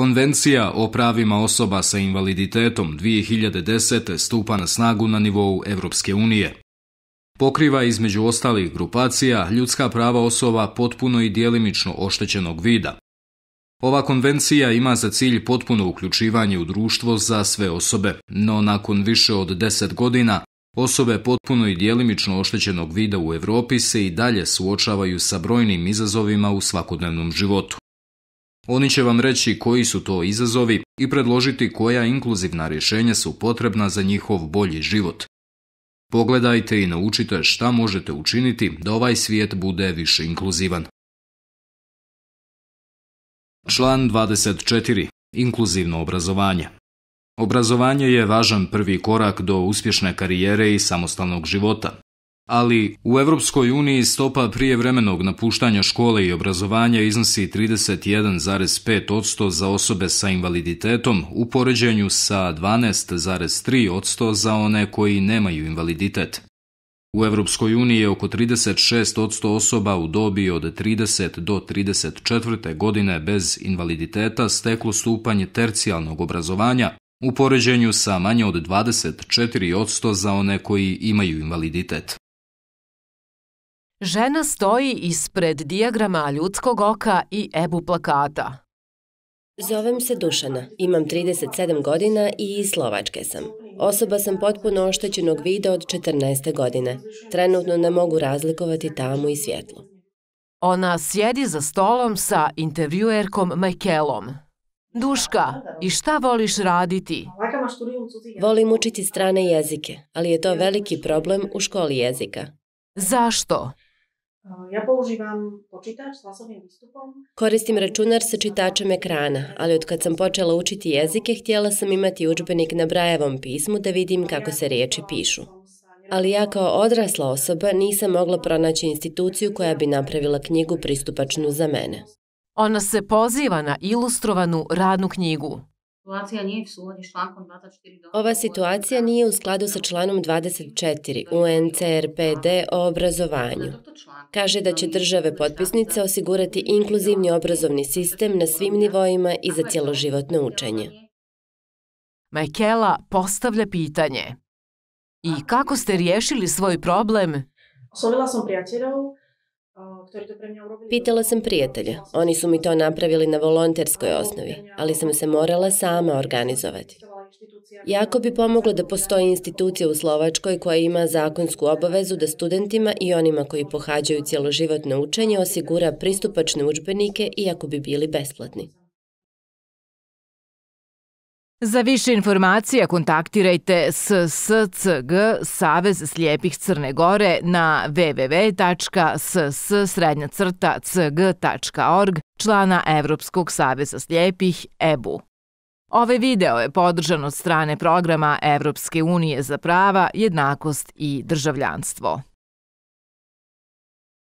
Konvencija o pravima osoba sa invaliditetom 2010. stupa na snagu na nivou Europske unije. Pokriva između ostalih grupacija ljudska prava osoba potpuno i djelimično oštećenog vida. Ova konvencija ima za cilj potpuno uključivanje u društvo za sve osobe, no nakon više od deset godina Osobe potpuno i djelimično oštećenog vida u Europi se i dalje suočavaju sa brojnim izazovima u svakodnevnom životu. Oni će vam reći koji su to izazovi i predložiti koja inkluzivna rješenja su potrebna za njihov bolji život. Pogledajte i naučite šta možete učiniti da ovaj svijet bude više inkluzivan. Član 24. Inkluzivno obrazovanje Obrazovanje je važan prvi korak do uspješne karijere i samostalnog života ali u Europskoj uniji stopa prijevremenog napuštanja škole i obrazovanja iznosi 31,5% za osobe sa invaliditetom u poređenju sa 12,3% za one koji nemaju invaliditet. U Europskoj uniji je oko 36% osoba u dobi od 30 do 34. godine bez invaliditeta steklo stupanje tercijalnog obrazovanja u poređenju sa manje od 24% za one koji imaju invaliditet. Žena stoji ispred dijagrama ljudskog oka i ebu plakata. Zovem se Dušana, imam 37 godina i Slovačke sam. Osoba sam potpuno oštećenog vida od 14. godine. Trenutno ne mogu razlikovati tamu i svjetlu. Ona sjedi za stolom sa intervjuerkom Majkelom. Duška, i šta voliš raditi? Volim učiti strane jezike, ali je to veliki problem u školi jezika. Zašto? Ja s Koristim računar sa čitačem ekrana, ali od kad sam počela učiti jezike, htjela sam imati učbenik na brajevom pismu da vidim kako se riječi pišu. Ali ja kao odrasla osoba nisam mogla pronaći instituciju koja bi napravila knjigu pristupačnu za mene. Ona se poziva na ilustrovanu radnu knjigu, ova situacija nije u skladu sa članom 24 UNCRPD o obrazovanju. Kaže da će države potpisnice osigurati inkluzivni obrazovni sistem na svim nivoima i za cjeloživotno učenje. Michaela postavlja pitanje. I kako ste riješili svoj problem? Osobila sam Pitala sam prijatelja. Oni su mi to napravili na volonterskoj osnovi, ali sam se morala sama organizovati. Jako bi pomoglo da postoji institucija u Slovačkoj koja ima zakonsku obavezu da studentima i onima koji pohađaju cjeloživotno učenje osigura pristupačne učbenike iako bi bili besplatni. Za više informacija kontaktirajte s SSCG Savez slijepih Crne Gore na wwwss člana Europskog saveza slijepih EBU. Ovaj video je podržan od strane programa Evropske unije za prava, jednakost i državljanstvo.